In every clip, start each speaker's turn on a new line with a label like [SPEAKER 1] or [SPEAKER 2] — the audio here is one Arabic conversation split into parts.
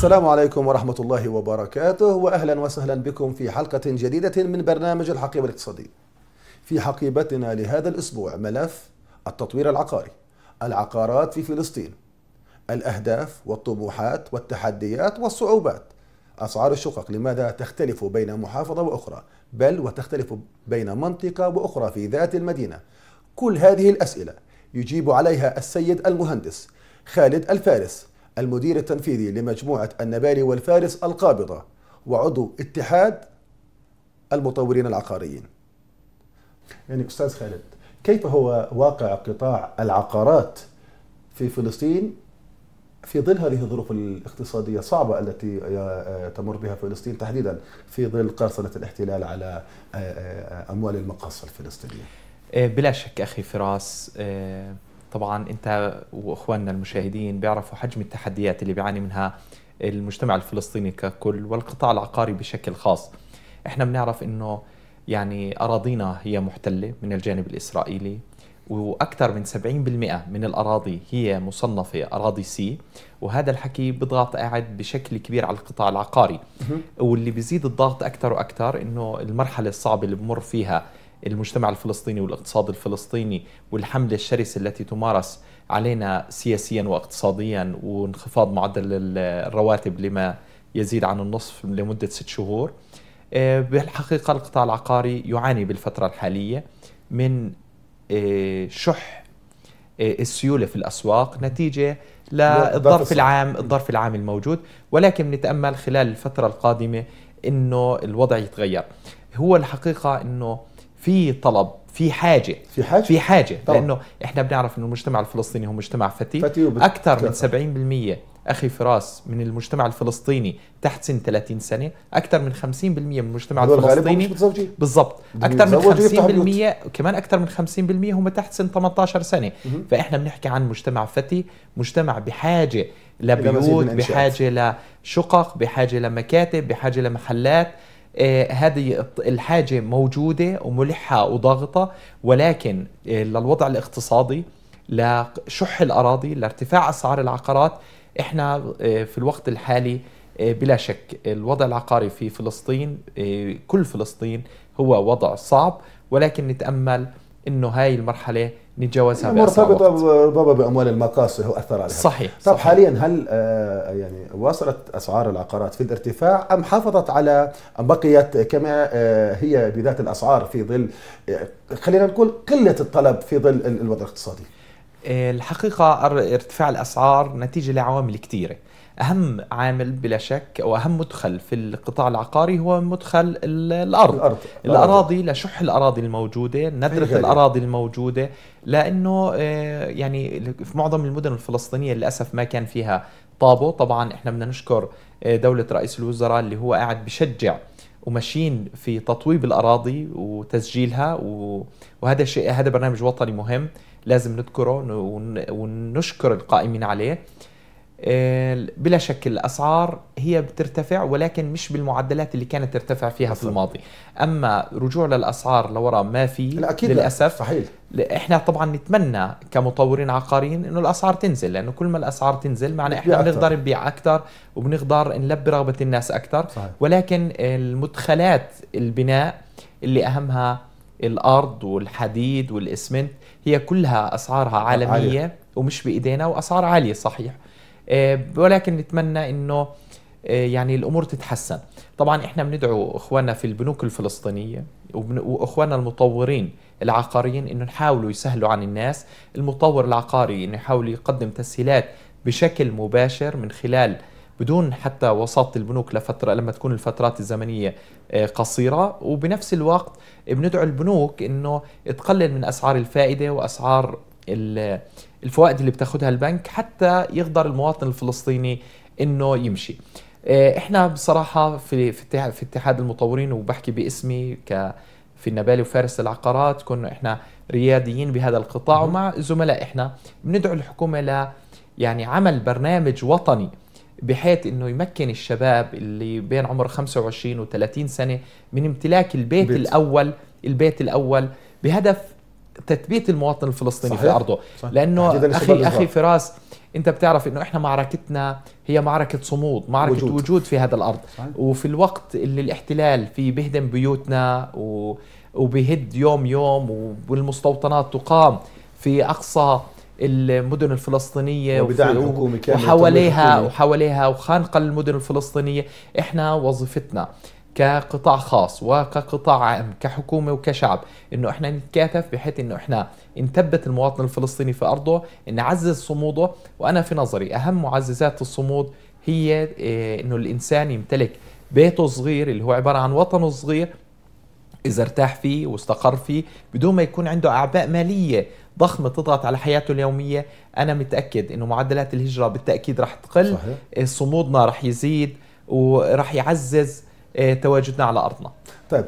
[SPEAKER 1] السلام عليكم ورحمة الله وبركاته وأهلا وسهلا بكم في حلقة جديدة من برنامج الحقيبة الاقتصادية في حقيبتنا لهذا الأسبوع ملف التطوير العقاري العقارات في فلسطين الأهداف والطموحات والتحديات والصعوبات أسعار الشقق لماذا تختلف بين محافظة وأخرى بل وتختلف بين منطقة وأخرى في ذات المدينة كل هذه الأسئلة يجيب عليها السيد المهندس خالد الفارس المدير التنفيذي لمجموعة النبالي والفارس القابضة وعضو اتحاد المطورين العقاريين يعني أستاذ خالد كيف هو واقع قطاع العقارات في فلسطين في ظل هذه الظروف الاقتصادية الصعبة التي تمر بها فلسطين تحديدا في ظل قرصنة الاحتلال على أموال المقاصة الفلسطينية
[SPEAKER 2] إيه، بلا شك أخي فراس إيه، طبعا انت واخواننا المشاهدين بيعرفوا حجم التحديات اللي بيعاني منها المجتمع الفلسطيني ككل والقطاع العقاري بشكل خاص احنا بنعرف انه يعني اراضينا هي محتله من الجانب الاسرائيلي واكثر من 70% من الاراضي هي مصنفه اراضي سي وهذا الحكي بضغط قاعد بشكل كبير على القطاع العقاري واللي بيزيد الضغط اكثر واكثر انه المرحله الصعبه اللي بمر فيها المجتمع الفلسطيني والاقتصاد الفلسطيني والحملة الشرسة التي تمارس علينا سياسيا واقتصاديا وانخفاض معدل الرواتب لما يزيد عن النصف لمدة ست شهور آه، بالحقيقة القطاع العقاري يعاني بالفترة الحالية من آه، شح آه، السيولة في الأسواق نتيجة للظرف العام الظرف العام الموجود ولكن نتأمل خلال الفترة القادمة أنه الوضع يتغير هو الحقيقة أنه في طلب في حاجة في حاجة في حاجة طبعا. لأنه إحنا بنعرف إنه المجتمع الفلسطيني هو مجتمع فتي, فتي وبت... أكثر من 70% أخي فراس من المجتمع الفلسطيني تحت سن 30 سنة أكثر من 50% من المجتمع الفلسطيني بالضبط أكثر من 50% كمان أكثر من 50% هم تحت سن 18 سنة مم. فإحنا بنحكي عن مجتمع فتي مجتمع بحاجة لبيوت بحاجة لشقق بحاجة لمكاتب بحاجة لمحلات آه، هذه الحاجة موجودة وملحة وضاغطة ولكن آه، للوضع الاقتصادي لشح الأراضي لارتفاع أسعار العقارات احنا آه، في الوقت الحالي بلا شك الوضع العقاري في فلسطين كل فلسطين هو وضع صعب ولكن نتأمل انه هاي المرحلة نتجاوزها مرتبطه
[SPEAKER 1] بابا باموال المقاصد هو اثر عليها صحيح طب صحيح. حاليا هل آه، يعني واصلت اسعار العقارات في الارتفاع ام حافظت على ام بقيت كما آه، هي بذات الاسعار في ظل آه، خلينا نقول قله الطلب في ظل الوضع الاقتصادي
[SPEAKER 2] الحقيقة ارتفاع الأسعار نتيجة لعوامل كثيرة أهم عامل بلا شك أو أهم مدخل في القطاع العقاري هو مدخل الأرض, الأرض. الأراضي لشح الأراضي الموجودة ندرة الأراضي الموجودة لأنه آه، يعني في معظم المدن الفلسطينية للأسف ما كان فيها طابو طبعا احنا بدنا نشكر آه، دولة رئيس الوزراء اللي هو قاعد بشجع وماشيين في تطويب الأراضي وتسجيلها وهذا شيء هذا برنامج وطني مهم لازم نذكره ونشكر القائمين عليه آه، بلا شك الاسعار هي بترتفع ولكن مش بالمعدلات اللي كانت ترتفع فيها في الماضي اما رجوع للاسعار لورا ما في أكيد للاسف صحيح احنا طبعا نتمنى كمطورين عقاريين انه الاسعار تنزل لانه كل ما الاسعار تنزل معنى احنا بنقدر نبيع اكثر وبنقدر نلبي رغبه الناس اكثر ولكن المدخلات البناء اللي اهمها الارض والحديد والاسمنت هي كلها اسعارها عالميه عالية. ومش بايدينا واسعار عاليه صحيح آه، ولكن نتمنى انه آه، يعني الامور تتحسن طبعا احنا بندعو اخواننا في البنوك الفلسطينيه واخواننا المطورين العقاريين انه يحاولوا يسهلوا عن الناس المطور العقاري انه يحاول يقدم تسهيلات بشكل مباشر من خلال بدون حتى وساطه البنوك لفتره لما تكون الفترات الزمنيه آه، قصيره وبنفس الوقت بندعو البنوك انه تقلل من اسعار الفائده واسعار الفوائد اللي بتاخذها البنك حتى يقدر المواطن الفلسطيني انه يمشي آه، احنا بصراحه في في اتحاد المطورين وبحكي باسمي ك في النبالي وفارس العقارات كنا احنا رياديين بهذا القطاع ومع زملاء احنا بندعو الحكومه ل يعني عمل برنامج وطني بحيث انه يمكن الشباب اللي بين عمر 25 و30 سنه من امتلاك البيت بيت. الاول البيت الاول بهدف تثبيت المواطن الفلسطيني صحيح. في ارضه صحيح. لانه اخي اخي فراس انت بتعرف انه احنا معركتنا هي معركه صمود معركه وجود, وجود في هذا الارض صحيح. وفي الوقت اللي الاحتلال في بهدم بيوتنا و وبهد يوم يوم والمستوطنات تقام في اقصى المدن الفلسطينية وبدعم حكومي كامل وحواليها وحواليها وخانقة المدن الفلسطينية احنا وظيفتنا كقطاع خاص وكقطاع عام كحكومة وكشعب انه احنا نتكاتف بحيث انه احنا نثبت المواطن الفلسطيني في ارضه نعزز صموده وانا في نظري اهم معززات الصمود هي آه، انه الانسان يمتلك بيته صغير اللي هو عبارة عن وطنه صغير إذا ارتاح فيه واستقر فيه بدون ما يكون عنده أعباء مالية ضخمه تضغط على حياته اليوميه انا متاكد انه معدلات الهجره بالتاكيد رح تقل صحيح. آه، صمودنا رح يزيد ورح يعزز آه، تواجدنا على
[SPEAKER 1] ارضنا طيب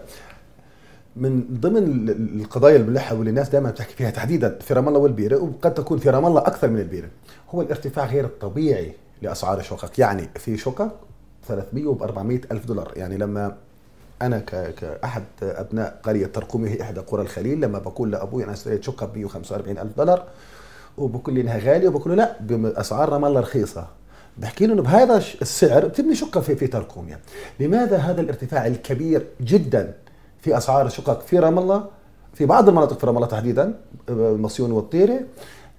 [SPEAKER 1] من ضمن القضايا الملحة واللي الناس دائما بتحكي فيها تحديدا في رام الله والبيره وقد تكون في رام الله اكثر من البيره هو الارتفاع غير الطبيعي لاسعار الشقق يعني في شقق 300 و 400 الف دولار يعني لما انا كاحد ابناء قريه هي احدى قرى الخليل لما بقول لابوي انا اشتريت شقه ب 145 الف دولار وبقول لي انها غاليه وبقول له لا باسعار رام الله رخيصه بحكي له انه بهذا السعر بتبني شقه في في تركوميا يعني. لماذا هذا الارتفاع الكبير جدا في اسعار الشقق في رام الله في بعض المناطق في رام الله تحديدا المصيون والطيره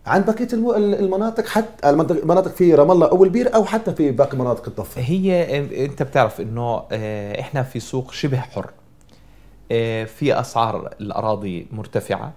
[SPEAKER 1] عن بقيه المناطق حتى المناطق في رام الله او البير او حتى في باقي مناطق الضفه
[SPEAKER 2] هي انت بتعرف انه آه، احنا في سوق شبه حر آه، في اسعار الاراضي مرتفعه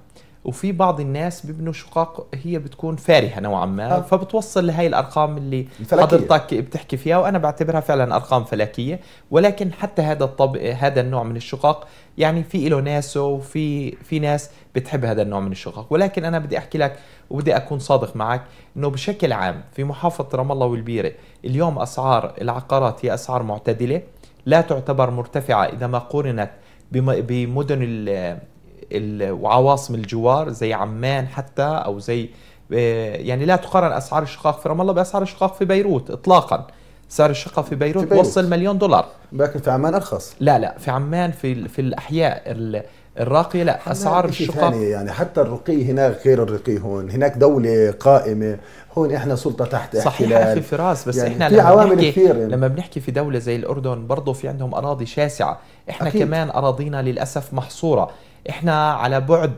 [SPEAKER 2] وفي بعض الناس بيبنوا شقق هي بتكون فارهه نوعا ما آه. فبتوصل لهي الارقام اللي الفلكية. حضرتك بتحكي فيها وانا بعتبرها فعلا ارقام فلكيه ولكن حتى هذا الطب هذا النوع من الشقق يعني في له ناسه وفي في ناس بتحب هذا النوع من الشقق ولكن انا بدي احكي لك وبدي اكون صادق معك انه بشكل عام في محافظه رام الله والبيره اليوم اسعار العقارات هي اسعار معتدله لا تعتبر مرتفعه اذا ما قورنت بمدن وعواصم الجوار زي عمان حتى او زي آه، يعني لا تقارن اسعار الشقق في رام الله باسعار الشقق في بيروت اطلاقا سعر الشقه في بيروت, في بيروت وصل مليون دولار
[SPEAKER 1] لكن في عمان ارخص لا
[SPEAKER 2] لا في عمان في في الاحياء الراقيه لا اسعار الشقق
[SPEAKER 1] يعني حتى الرقي هناك غير الرقي هون هناك دوله قائمه هون احنا سلطه تحت احتلال صحيح اخي فراس بس يعني احنا في لما عوامل بنحكي كثير يعني.
[SPEAKER 2] لما بنحكي في دوله زي الاردن برضه في عندهم اراضي شاسعه احنا أكيد. كمان اراضينا للاسف محصوره احنا على بعد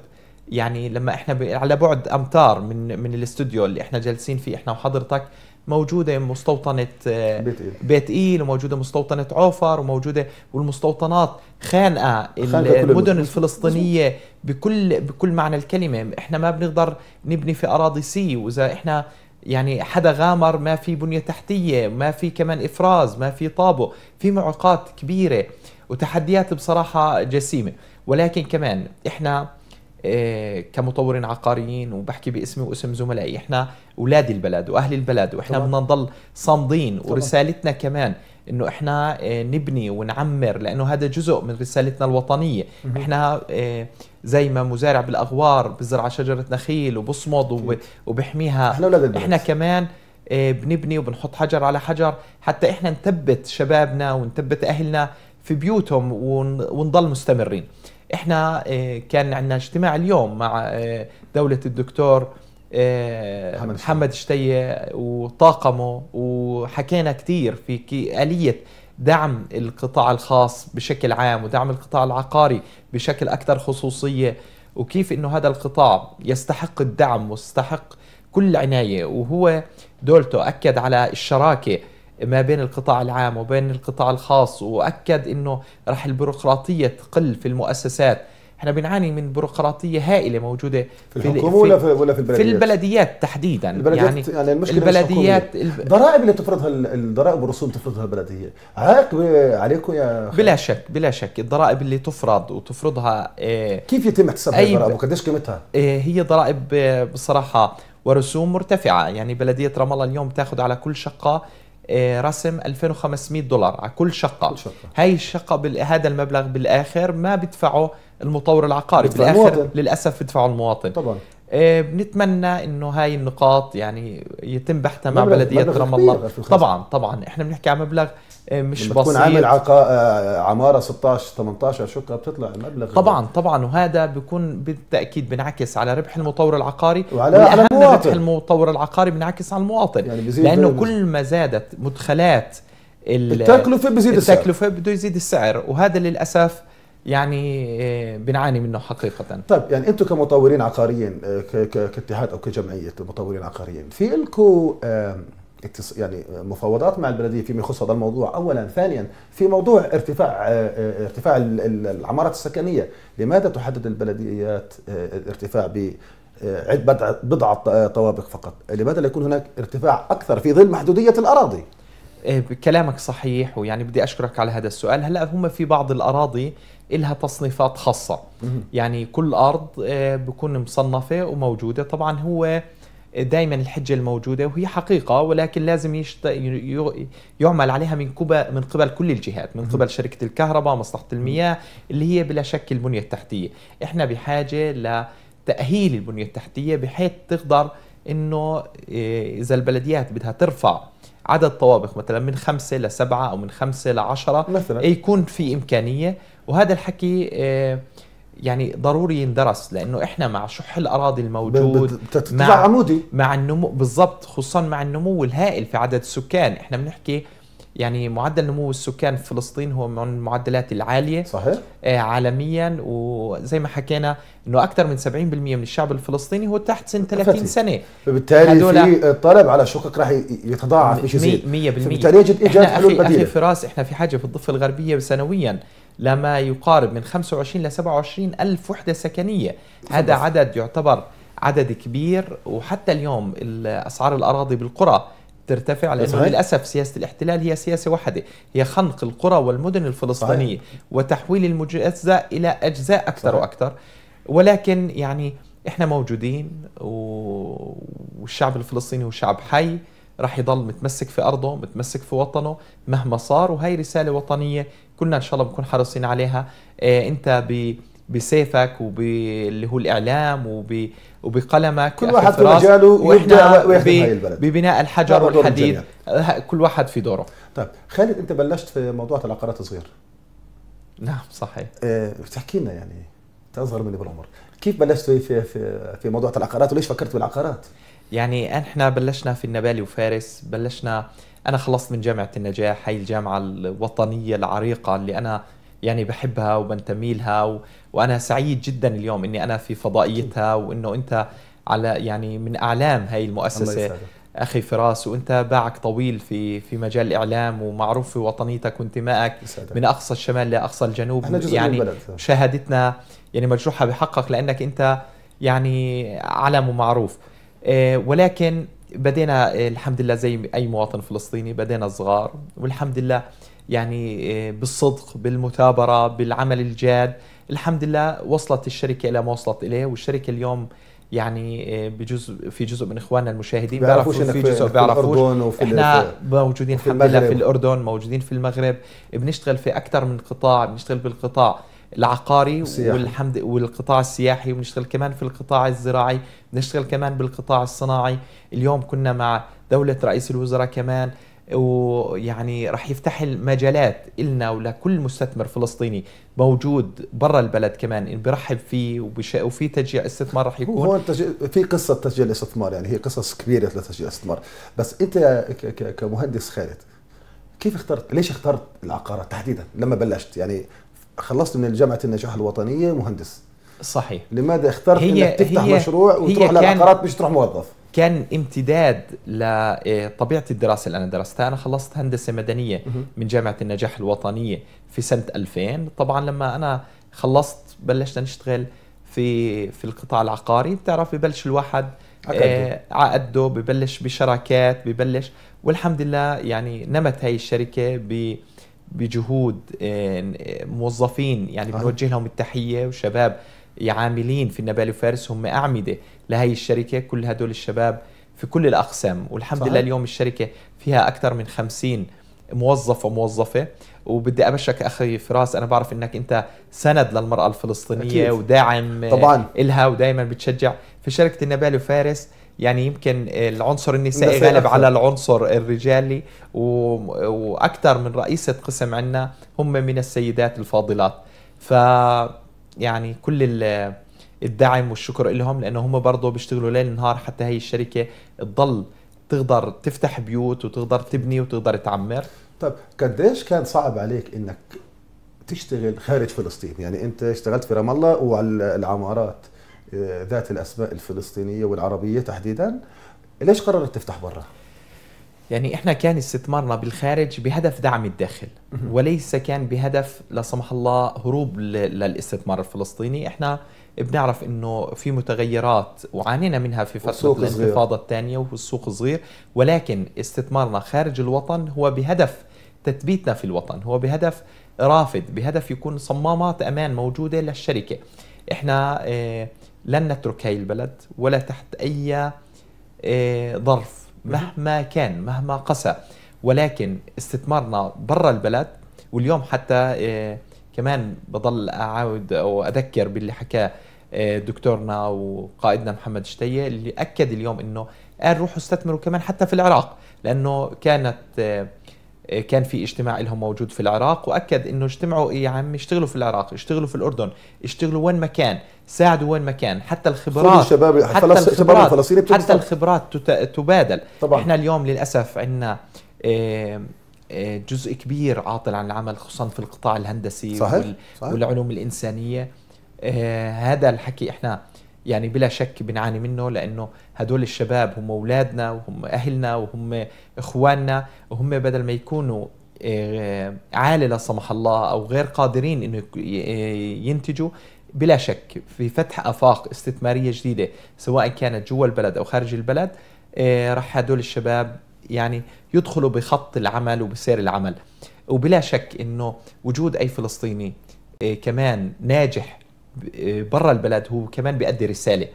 [SPEAKER 2] يعني لما احنا ب... على بعد امتار من من الاستوديو اللي احنا جالسين فيه احنا وحضرتك موجوده مستوطنه آه، بيت ايل بيت ايل وموجوده مستوطنه عوفر وموجوده والمستوطنات خانقه المدن الفلسطينيه بكل بكل معنى الكلمه احنا ما بنقدر نبني في اراضي سي واذا احنا يعني حدا غامر ما في بنيه تحتيه ما في كمان افراز ما في طابو في معوقات كبيره وتحديات بصراحة جسيمة ولكن كمان إحنا آه، كمطورين عقاريين وبحكي باسمي واسم زملائي احنا اولاد البلد واهل البلد واحنا بدنا نضل صامدين ورسالتنا كمان انه احنا آه، نبني ونعمر لانه هذا جزء من رسالتنا الوطنيه مم. احنا آه، زي ما مزارع بالاغوار بزرع شجره نخيل وبصمد وبحميها احنا اولاد البلد احنا كمان بنبني وبنحط حجر على حجر حتى احنا نثبت شبابنا ونثبت اهلنا في بيوتهم ونضل مستمرين احنا آه، كان عندنا اجتماع اليوم مع آه، دولة الدكتور آه، محمد شتية وطاقمه وحكينا كثير في آلية دعم القطاع الخاص بشكل عام ودعم القطاع العقاري بشكل أكثر خصوصية وكيف انه هذا القطاع يستحق الدعم ويستحق كل عناية وهو دولته أكد على الشراكة ما بين القطاع العام وبين القطاع الخاص واكد انه رح البيروقراطيه تقل في المؤسسات احنا بنعاني من بيروقراطيه هائله موجوده في, في الحكومه ولا في, ولا في البلديات؟ في
[SPEAKER 1] البلديات تحديدا البلديات يعني, يعني المشكله البلديات الضرائب اللي تفرضها الضرائب والرسوم تفرضها البلديه عائق عليكم يا خير. بلا شك
[SPEAKER 2] بلا شك الضرائب اللي تفرض وتفرضها إيه كيف يتم احتساب هاي الضرائب
[SPEAKER 1] وقديش قيمتها؟
[SPEAKER 2] إيه هي ضرائب آه، بصراحه ورسوم مرتفعه يعني بلديه رام الله اليوم تاخذ على كل شقه إيه، رسم 2500 دولار على كل شقة, كل شقة. هاي الشقة هذا المبلغ بالآخر ما بدفعه المطور العقاري بالآخر المواطن. للأسف بدفعه المواطن طبعا إيه، بنتمنى انه هاي النقاط يعني يتم بحثها مع بلديه رام الله طبعا طبعا احنا بنحكي عن مبلغ إيه، مش بسيط تكون عامل عقا...
[SPEAKER 1] آه، عماره 16 18 شقه بتطلع المبلغ طبعا غير.
[SPEAKER 2] طبعا وهذا
[SPEAKER 1] بيكون بالتاكيد
[SPEAKER 2] بينعكس على ربح المطور العقاري وعلى على المواطن ربح المطور العقاري بينعكس على المواطن يعني لانه بزيد. كل ما زادت مدخلات
[SPEAKER 1] التكلفه بزيد السعر
[SPEAKER 2] التكلفه بده يزيد السعر وهذا للاسف يعني آه، بنعاني منه حقيقة
[SPEAKER 1] طيب يعني أنتم كمطورين عقاريين آه، كاتحاد أو كجمعية مطورين عقاريين في لكم يعني مفاوضات مع البلديه فيما يخص هذا الموضوع اولا ثانيا في موضوع ارتفاع آه، آه، ارتفاع العمارات السكنيه لماذا تحدد البلديات الارتفاع آه، ب بضعة طوابق فقط لماذا لا يكون هناك ارتفاع أكثر في ظل محدودية الأراضي
[SPEAKER 2] كلامك صحيح ويعني بدي أشكرك على هذا السؤال هلأ هم في بعض الأراضي إلها تصنيفات خاصة يعني كل أرض بكون مصنفة وموجودة طبعا هو دائما الحجه الموجوده وهي حقيقه ولكن لازم يشت... يعمل عليها من قبل من قبل كل الجهات من قبل شركه الكهرباء مصلحه المياه اللي هي بلا شك البنيه التحتيه احنا بحاجه لتاهيل البنيه التحتيه بحيث تقدر انه آه، اذا البلديات بدها ترفع عدد طوابق مثلا من خمسة لسبعة أو من خمسة لعشرة مثلا يكون في إمكانية وهذا الحكي آه، يعني ضروري يندرس لانه احنا مع شح الاراضي الموجود مع عمودي مع النمو بالضبط خصوصا مع النمو الهائل في عدد السكان احنا بنحكي يعني معدل نمو السكان في فلسطين هو من المعدلات العاليه صحيح آه عالميا وزي ما حكينا انه اكثر من 70% من الشعب الفلسطيني هو تحت سن 30 فتي. سنه
[SPEAKER 1] فبالتالي في طلب على شقق راح يتضاعف بشيء 100% فبالتالي يجد ايجاد حلول بديله في
[SPEAKER 2] فراس احنا في حاجه في الضفه الغربيه سنويا لما يقارب من 25 ل 27 ألف وحدة سكنية هذا عدد يعتبر عدد كبير وحتى اليوم أسعار الأراضي بالقرى ترتفع لانه للاسف سياسه الاحتلال هي سياسه واحده هي خنق القرى والمدن الفلسطينيه صحيح. وتحويل المجزأ الى اجزاء اكثر صحيح. واكثر ولكن يعني احنا موجودين والشعب الفلسطيني هو شعب حي رح يضل متمسك في ارضه متمسك في وطنه مهما صار وهي رساله وطنيه كلنا ان شاء الله بنكون حريصين عليها إيه انت ب بسيفك وباللي هو الاعلام وب... وبقلمك كل واحد في مجاله وإحنا ويخدم هاي البلد
[SPEAKER 1] ببناء الحجر والحديد كل واحد في دوره طيب خالد انت بلشت في موضوع العقارات صغير نعم صحيح أه بتحكي لنا يعني انت اصغر مني بالعمر كيف بلشت في في في, في موضوع العقارات وليش فكرت بالعقارات
[SPEAKER 2] يعني احنا بلشنا في النبالي وفارس بلشنا انا خلصت من جامعه النجاح هاي الجامعه الوطنيه العريقه اللي انا يعني بحبها وبنتمي لها و... وانا سعيد جدا اليوم اني انا في فضائيتها وانه انت على يعني من اعلام هاي المؤسسه اخي فراس وانت باعك طويل في في مجال الاعلام ومعروف في وطنيتك وانتمائك من اقصى الشمال لاقصى الجنوب احنا جزء يعني شهادتنا يعني مجروحه بحقك لانك انت يعني علم ومعروف آه، ولكن بدينا آه، الحمد لله زي اي مواطن فلسطيني بدينا صغار والحمد لله يعني آه، بالصدق بالمثابره بالعمل الجاد الحمد لله وصلت الشركه الى ما وصلت اليه والشركه اليوم يعني بجزء في جزء من اخواننا المشاهدين بيعرفوش في جزء بيعرفوش احنا موجودين الحمد لله في الاردن موجودين في المغرب بنشتغل في اكثر من قطاع بنشتغل بالقطاع العقاري والحمد والقطاع السياحي وبنشتغل كمان في القطاع الزراعي بنشتغل كمان بالقطاع الصناعي اليوم كنا مع دولة رئيس الوزراء كمان ويعني رح يفتح المجالات إلنا ولكل مستثمر فلسطيني موجود برا
[SPEAKER 1] البلد كمان إن برحب فيه
[SPEAKER 2] وفي تشجيع استثمار رح يكون هو
[SPEAKER 1] في قصة تشجيع الاستثمار يعني هي قصص كبيرة لتشجيع الاستثمار بس أنت كمهندس خالد كيف اخترت ليش اخترت العقارات تحديدا لما بلشت يعني خلصت من جامعه النجاح الوطنيه مهندس صحيح لماذا اخترت هي انك تفتح هي مشروع وتروح للعقارات
[SPEAKER 2] مش تروح موظف كان امتداد لطبيعه إيه، الدراسه اللي انا درستها انا خلصت هندسه مدنيه من جامعه النجاح الوطنيه في سنه 2000 طبعا لما انا خلصت بلشت نشتغل في في القطاع العقاري بتعرف ببلش الواحد عقده, إيه، عقده ببلش بشراكات ببلش والحمد لله يعني نمت هاي الشركه ب بجهود آه، موظفين يعني بنوجه لهم التحيه وشباب عاملين في النبال وفارس هم اعمده لهي الشركه كل هدول الشباب في كل الاقسام والحمد صحيح. لله اليوم الشركه فيها اكثر من 50 موظف وموظفه وبدي ابشك اخي فراس انا بعرف انك انت سند للمراه الفلسطينيه أكيد. وداعم آه، طبعا لها ودائما بتشجع في شركه النبال وفارس يعني يمكن العنصر النسائي غالب على العنصر الرجالي واكثر من رئيسه قسم عندنا هم من السيدات الفاضلات ف يعني كل الدعم والشكر لهم لانه هم برضه بيشتغلوا ليل نهار حتى هي الشركه تضل تقدر تفتح بيوت وتقدر
[SPEAKER 1] تبني وتقدر تعمر طيب قديش كان صعب عليك انك تشتغل خارج فلسطين يعني انت اشتغلت في رام الله وعلى العمارات ذات الاسماء الفلسطينيه والعربيه تحديدا ليش قررت تفتح برا؟ يعني احنا كان
[SPEAKER 2] استثمارنا بالخارج بهدف دعم الداخل وليس كان بهدف لا سمح الله هروب للاستثمار الفلسطيني احنا بنعرف انه في متغيرات وعانينا منها في فتره الانتفاضه الثانيه والسوق صغير ولكن استثمارنا خارج الوطن هو بهدف تثبيتنا في الوطن هو بهدف رافد بهدف يكون صمامات امان موجوده للشركه احنا اه لن نترك هاي البلد ولا تحت أي آه، ظرف مهما كان مهما قسى ولكن استثمارنا برا البلد واليوم حتى آه، كمان بضل أعاود أو أذكر باللي حكاه آه، دكتورنا وقائدنا محمد شتية اللي أكد اليوم أنه قال روحوا استثمروا كمان حتى في العراق لأنه كانت كان في اجتماع لهم موجود في العراق واكد انه اجتمعوا إيه يا عم اشتغلوا في العراق اشتغلوا في الاردن اشتغلوا وين ما كان ساعدوا وين ما كان حتى الخبرات الشباب حتى الخبرات الفلسطيني حتى الخبرات تبادل طبعا. احنا اليوم للاسف عندنا آه، آه، جزء كبير عاطل عن العمل خصوصا في القطاع الهندسي صحيح. وال... صحيح. والعلوم الانسانيه آه، هذا الحكي احنا يعني بلا شك بنعاني منه لانه هدول الشباب هم اولادنا وهم اهلنا وهم اخواننا وهم بدل ما يكونوا عالي لا سمح الله او غير قادرين انه ينتجوا بلا شك في فتح افاق استثماريه جديده سواء كانت جوا البلد او خارج البلد آه، رح هدول الشباب يعني يدخلوا بخط العمل وبسير العمل وبلا شك انه وجود اي فلسطيني آه، كمان ناجح آه، برا البلد هو كمان بيأدي رساله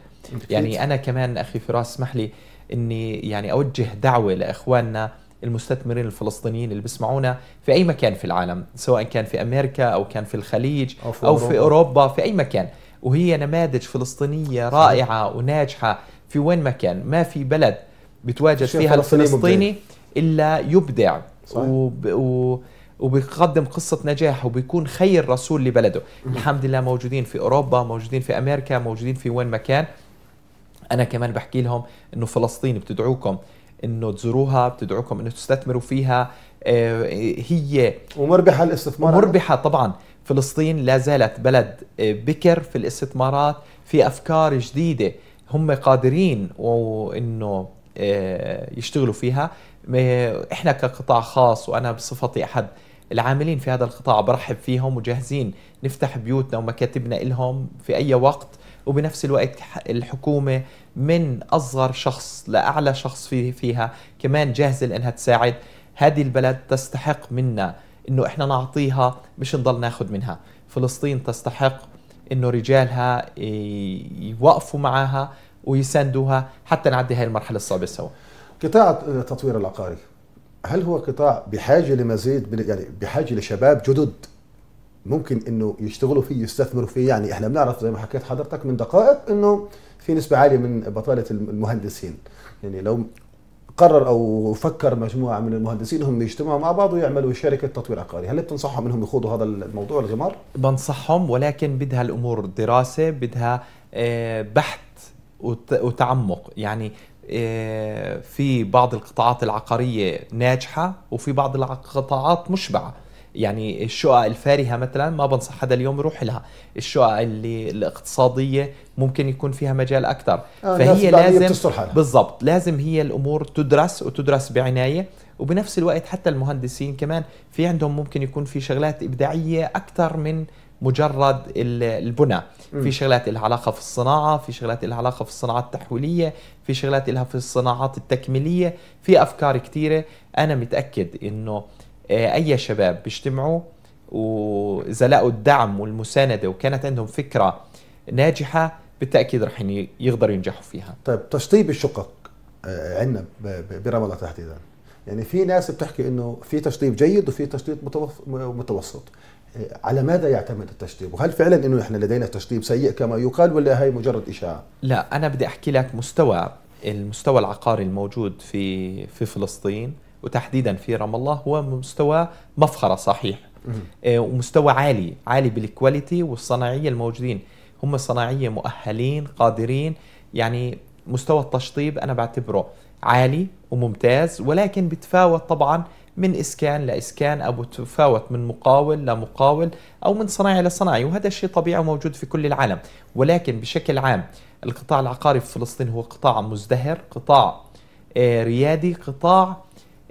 [SPEAKER 2] يعني انا كمان اخي فراس اسمح لي اني يعني اوجه دعوه لاخواننا المستثمرين الفلسطينيين اللي بيسمعونا في اي مكان في العالم سواء كان في امريكا او كان في الخليج او في, أو أوروبا. في اوروبا في اي مكان وهي نماذج فلسطينيه رائعه وناجحه في وين ما كان ما في بلد بتواجد فيها الفلسطيني مبدأ. الا يبدع صحيح. وب... و... وبيقدم قصة نجاح وبيكون خير رسول لبلده الحمد لله موجودين في أوروبا موجودين في أمريكا موجودين في وين مكان أنا كمان بحكي لهم أنه فلسطين بتدعوكم انه تزوروها بتدعوكم انه تستثمروا فيها آه، هي ومربحه الاستثمار مربحه طبعا فلسطين لا زالت بلد آه، بكر في الاستثمارات في افكار جديده هم قادرين وانه آه، يشتغلوا فيها احنا كقطاع خاص وانا بصفتي احد العاملين في هذا القطاع برحب فيهم وجاهزين نفتح بيوتنا ومكاتبنا لهم في اي وقت وبنفس الوقت الحكومة من أصغر شخص لأعلى شخص فيه فيها كمان جاهزة لأنها تساعد هذه البلد تستحق منا انه احنا نعطيها مش نضل ناخذ منها فلسطين تستحق انه رجالها يوقفوا معها ويساندوها حتى نعدي هاي المرحله الصعبه سوا
[SPEAKER 1] قطاع التطوير العقاري هل هو قطاع بحاجه لمزيد من يعني بحاجه لشباب جدد ممكن انه يشتغلوا فيه يستثمروا فيه يعني احنا بنعرف زي ما حكيت حضرتك من دقائق انه في نسبه عاليه من بطاله المهندسين يعني لو قرر او فكر مجموعه من المهندسين هم يجتمعوا مع بعض ويعملوا شركه تطوير عقاري، هل بتنصحهم انهم يخوضوا هذا الموضوع الغمار؟
[SPEAKER 2] بنصحهم ولكن بدها الامور دراسه، بدها آه، بحث وتعمق، يعني آه، في بعض القطاعات العقاريه ناجحه وفي بعض القطاعات مشبعه، يعني الشقق الفارهه مثلا ما بنصح حدا اليوم يروح لها الشقق اللي الاقتصاديه ممكن يكون فيها مجال اكثر آه فهي لازم بالضبط لازم هي الامور تدرس وتدرس بعنايه وبنفس الوقت حتى المهندسين كمان في عندهم ممكن يكون في شغلات ابداعيه اكثر من مجرد البنى في شغلات لها علاقه في الصناعه في شغلات لها علاقه في الصناعات التحويليه في شغلات لها في الصناعات التكميليه في افكار كثيره انا متاكد انه آه، اي شباب بيجتمعوا واذا لقوا الدعم والمسانده وكانت عندهم فكره ناجحه بالتاكيد رح يقدروا ينجحوا
[SPEAKER 1] فيها طيب تشطيب الشقق آه، عندنا برام الله تحديدا يعني في ناس بتحكي انه في تشطيب جيد وفي تشطيب متوسط آه، على ماذا يعتمد التشطيب وهل فعلا انه احنا لدينا تشطيب سيء كما يقال ولا هي مجرد اشاعه
[SPEAKER 2] لا انا بدي احكي لك مستوى المستوى العقاري الموجود في في فلسطين وتحديدا في رام الله هو مستوى مفخره صحيح آه، ومستوى عالي عالي بالكواليتي والصناعيه الموجودين هم صناعيه مؤهلين قادرين يعني مستوى التشطيب انا بعتبره عالي وممتاز ولكن بتفاوت طبعا من اسكان لاسكان او بتفاوت من مقاول لمقاول او من صناعي لصناعي وهذا الشيء طبيعي وموجود في كل العالم ولكن بشكل عام القطاع العقاري في فلسطين هو قطاع مزدهر قطاع آه، ريادي قطاع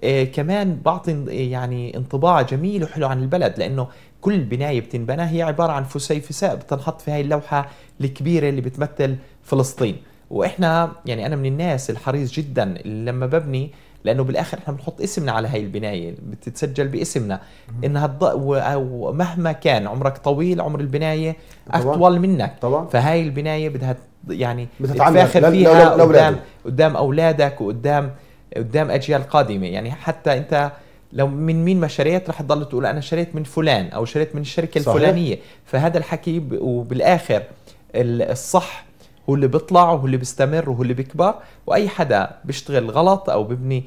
[SPEAKER 2] آه، كمان بعطي يعني انطباع جميل وحلو عن البلد لانه كل بنايه بتنبنى هي عباره عن فسيفساء بتنحط في هاي اللوحه الكبيره اللي بتمثل فلسطين واحنا يعني انا من الناس الحريص جدا لما ببني لانه بالاخر احنا بنحط اسمنا على هاي البنايه بتتسجل باسمنا انها تض... او مهما كان عمرك طويل عمر البنايه اطول منك طبعا فهاي البنايه بدها يعني بتتفاخر فيها قدام قدام اولادك وقدام قدام اجيال قادمه يعني حتى انت لو من مين ما شريت رح تضل تقول انا شريت من فلان او شريت من الشركه صحيح. الفلانيه فهذا الحكي وبالاخر الصح هو اللي بيطلع وهو اللي بيستمر وهو اللي بيكبر واي حدا بيشتغل غلط او ببني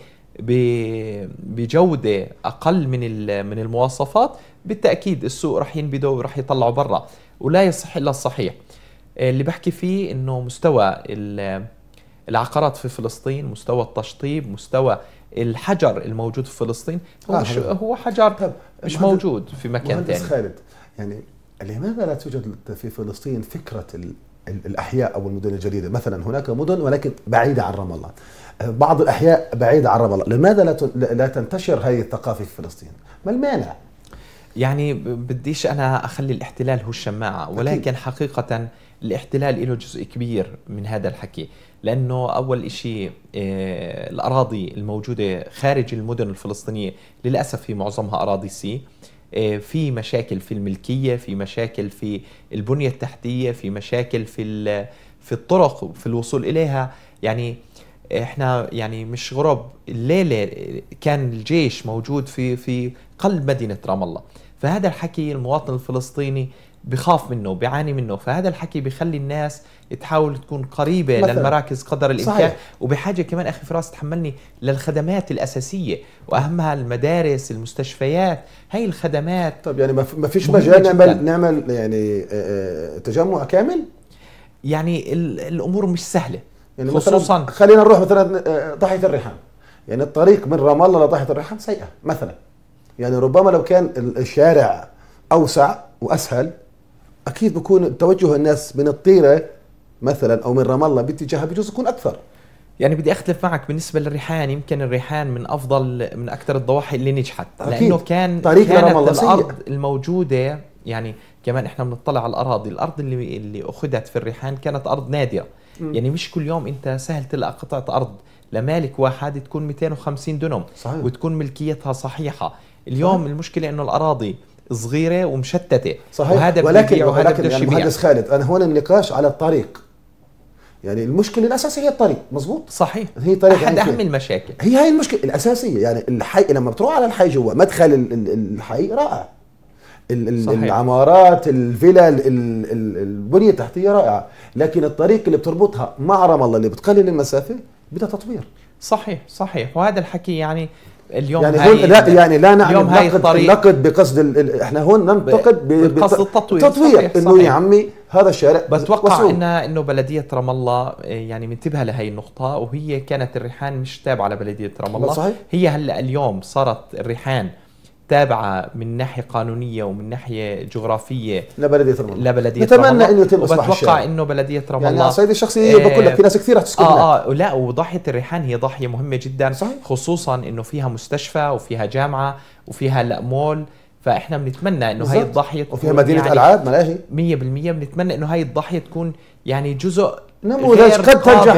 [SPEAKER 2] بجوده اقل من من المواصفات بالتاكيد السوق رح ينبده ورح يطلعه برا ولا يصح الا الصحيح آه، اللي بحكي فيه انه مستوى ال العقارات في فلسطين مستوى التشطيب مستوى الحجر الموجود في
[SPEAKER 1] فلسطين هو, آه هو حجر مش موجود في مكان ثاني خالد يعني لماذا لا توجد في فلسطين فكرة الأحياء أو المدن الجديدة مثلا هناك مدن ولكن بعيدة عن رام الله آه، بعض الأحياء بعيدة عن رام الله لماذا لا لا تنتشر هذه الثقافة في فلسطين ما المانع
[SPEAKER 2] يعني بديش أنا أخلي الاحتلال هو الشماعة ولكن حقيقة الاحتلال له جزء كبير من هذا الحكي لانه اول شيء آه، الاراضي الموجوده خارج المدن الفلسطينيه للاسف في معظمها اراضي سي آه، في مشاكل في الملكيه في مشاكل في البنيه التحتيه في مشاكل في في الطرق في الوصول اليها يعني احنا يعني مش غرب الليله كان الجيش موجود في في قلب مدينه رام الله فهذا الحكي المواطن الفلسطيني بخاف منه بيعاني منه فهذا الحكي بخلي الناس تحاول تكون قريبة مثلا. للمراكز قدر الإمكان صحيح. وبحاجة كمان أخي فراس تحملني للخدمات الأساسية وأهمها المدارس المستشفيات هاي الخدمات طب يعني ما فيش مجال نعمل,
[SPEAKER 1] نعمل يعني آه، آه، تجمع كامل يعني الأمور مش سهلة يعني خصوصا خلينا نروح مثلا ضاحية آه، الريحان يعني الطريق من رام الله لضاحية الريحان سيئة مثلا يعني ربما لو كان الشارع أوسع وأسهل اكيد بكون توجه الناس من الطيره مثلا او من رام الله باتجاهها بجوز يكون اكثر
[SPEAKER 2] يعني بدي اختلف معك بالنسبه للريحان يمكن الريحان من افضل من اكثر الضواحي اللي نجحت أكيد. لانه كان طريق كانت الله الارض سيئة. الموجوده يعني كمان احنا بنطلع على الاراضي الارض اللي اللي اخذت في الريحان كانت ارض نادره م. يعني مش كل يوم انت سهل تلقى قطعه ارض لمالك واحد تكون 250 دونم صحيح. وتكون ملكيتها صحيحه اليوم صحيح. المشكله انه الاراضي صغيره ومشتته صحيح وهذا ولكن وهذا ولكن يعني مهندس
[SPEAKER 1] خالد انا هون النقاش على الطريق يعني المشكله الاساسيه هي الطريق مزبوط صحيح هي طريق احد اهم المشاكل هي هاي المشكله الاساسيه يعني الحي لما بتروح على الحي جوا مدخل الحي رائع صحيح. العمارات الفيلا البنيه التحتيه رائعه لكن الطريق اللي بتربطها مع رام الله اللي بتقلل المسافه بدها تطوير
[SPEAKER 2] صحيح صحيح وهذا الحكي يعني اليوم يعني هون لا يعني لا نعلم نقد نقد
[SPEAKER 1] بقصد احنا هون ننتقد بقصد التطوير تطوير انه يا عمي هذا الشارع بتوقع
[SPEAKER 2] انها انه بلديه رام الله يعني منتبهه لهي النقطه وهي كانت الريحان مش تابعه لبلديه رام الله هي هلا اليوم صارت الريحان تابعه من ناحيه قانونيه ومن ناحيه جغرافيه
[SPEAKER 1] لبلديه رام الله لبلديه نتمنى رام الله انه يتم اصلاح وبتوقع
[SPEAKER 2] انه بلديه رام يعني الله على الصعيد الشخصي آه بقول لك آه، في ناس كثير رح تسكن اه اه لا وضاحيه الريحان هي ضاحيه مهمه جدا صحيح. خصوصا انه فيها مستشفى وفيها جامعه وفيها هلا مول فاحنا بنتمنى انه هاي الضاحيه تكون وفيها مدينه يعني العاب ملاهي 100% بنتمنى انه هاي الضاحيه تكون يعني جزء نموذج قد تنجح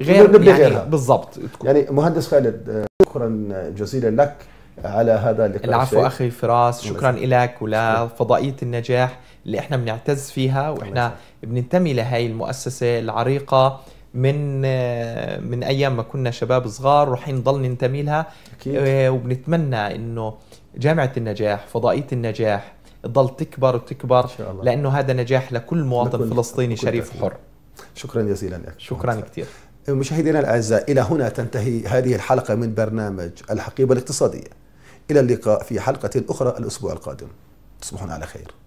[SPEAKER 2] غير, غير يعني
[SPEAKER 1] بالضبط يعني مهندس خالد آه، شكرا آه، جزيلا لك على هذا اللقاء العفو السيد. اخي
[SPEAKER 2] فراس شكرا لك ولفضائيه النجاح اللي احنا بنعتز فيها واحنا بننتمي لهي المؤسسه العريقه من من ايام ما كنا شباب صغار ورح نضل ننتمي لها آه، وبنتمنى انه جامعه النجاح فضائيه النجاح تضل تكبر وتكبر لانه هذا نجاح لكل مواطن لكل فلسطيني لكل شريف حر شكرا جزيلا لك شكرا كثير
[SPEAKER 1] مشاهدينا الاعزاء الى هنا تنتهي هذه الحلقه من برنامج الحقيبه الاقتصاديه إلى اللقاء في حلقة أخرى الأسبوع القادم تصبحون على خير